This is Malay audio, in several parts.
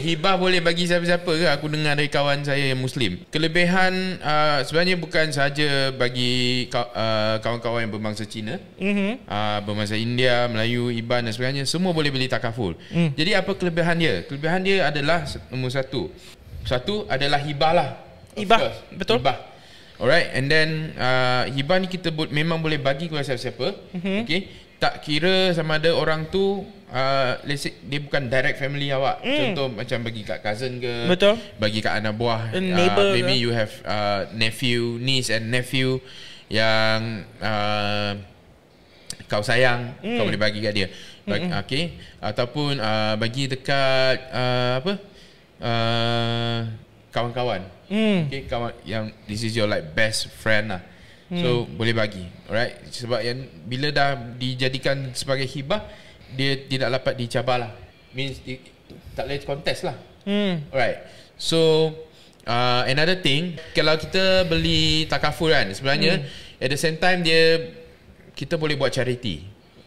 Hibah boleh bagi siapa-siapa ke? Aku dengar dari kawan saya yang Muslim. Kelebihan uh, sebenarnya bukan saja bagi uh, kawan-kawan yang berbangsa Cina. Mm-hmm. Uh, berbangsa India, Melayu, Iban dan sebagainya. Semua boleh beli takaful. Mm. Jadi apa kelebihan dia? Kelebihan dia adalah nombor satu. Satu adalah hibah lah. Hibah, betul. Hibah. Alright, and then uh, hibah ni kita bu- memang boleh bagi kepada siapa-siapa. Mm-hmm. Okay. Tak kira sama ada orang tu Uh, let's say dia bukan direct family awak. Mm. Contoh macam bagi kat cousin ke, Betul. bagi kat anak buah, eh, uh, maybe ke. you have uh, nephew, niece and nephew yang uh, kau sayang, mm. kau hmm. boleh bagi kat dia. Bagi, mm-hmm. Okay ataupun uh, bagi dekat uh, apa? Uh, kawan-kawan. Mm. Okay kawan yang this is your like best friend lah. So hmm. boleh bagi Alright Sebab yang Bila dah dijadikan Sebagai hibah dia tidak dapat dicabar lah means di, tak boleh contest lah hmm. alright so uh, another thing kalau kita beli takaful kan sebenarnya hmm. at the same time dia kita boleh buat charity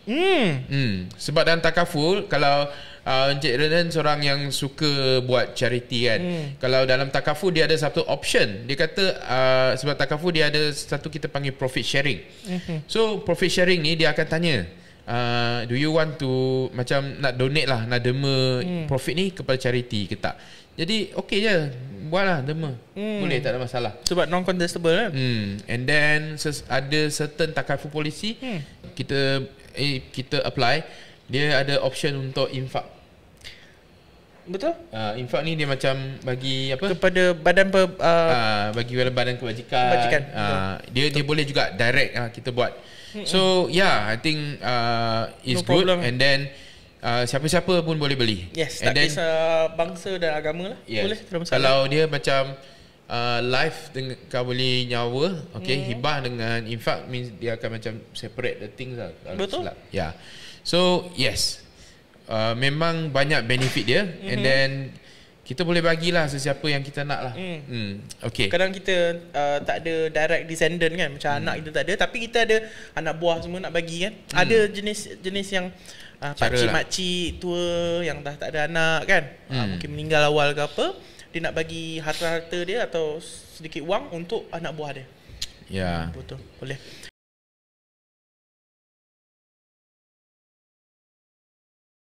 hmm. Hmm. sebab dalam takaful kalau uh, Encik Renan seorang yang suka buat charity kan hmm. kalau dalam takaful dia ada satu option dia kata uh, sebab takaful dia ada satu kita panggil profit sharing hmm. so profit sharing ni dia akan tanya Uh, do you want to macam nak donate lah nak derma hmm. profit ni kepada charity ke tak jadi okay je buatlah derma hmm. boleh tak ada masalah sebab non contestable kan hmm. and then ses- ada certain takaful policy hmm. kita eh, kita apply dia ada option untuk infak betul uh, infak ni dia macam bagi apa kepada badan per, uh, ah, uh, ah, bagi badan kebajikan kebajikan uh, dia betul. dia boleh juga direct uh, kita buat so yeah i think uh, is no good problem. and then uh, siapa-siapa pun boleh beli yes and tak then, kisah bangsa dan agama lah yes. boleh kalau dia macam Uh, life dengan kau boleh nyawa okey mm. hibah dengan infak means dia akan macam separate the things lah betul ya yeah. so yes Uh, memang banyak benefit dia mm-hmm. and mhm. then kita boleh bagilah sesiapa yang kita nak lah. Mm. Mm. Okay. Kadang kita uh, tak ada direct descendant kan. Macam mm. anak kita tak ada. Tapi kita ada anak buah semua nak bagi kan. Mm. Ada jenis-jenis yang uh, lah. pakcik-makcik lah. tua yang dah tak ada anak kan. Mm. Uh, hmm. mungkin meninggal awal ke apa. Dia nak bagi harta-harta dia atau sedikit wang untuk anak buah dia. Ya. Yeah. Betul. Boleh.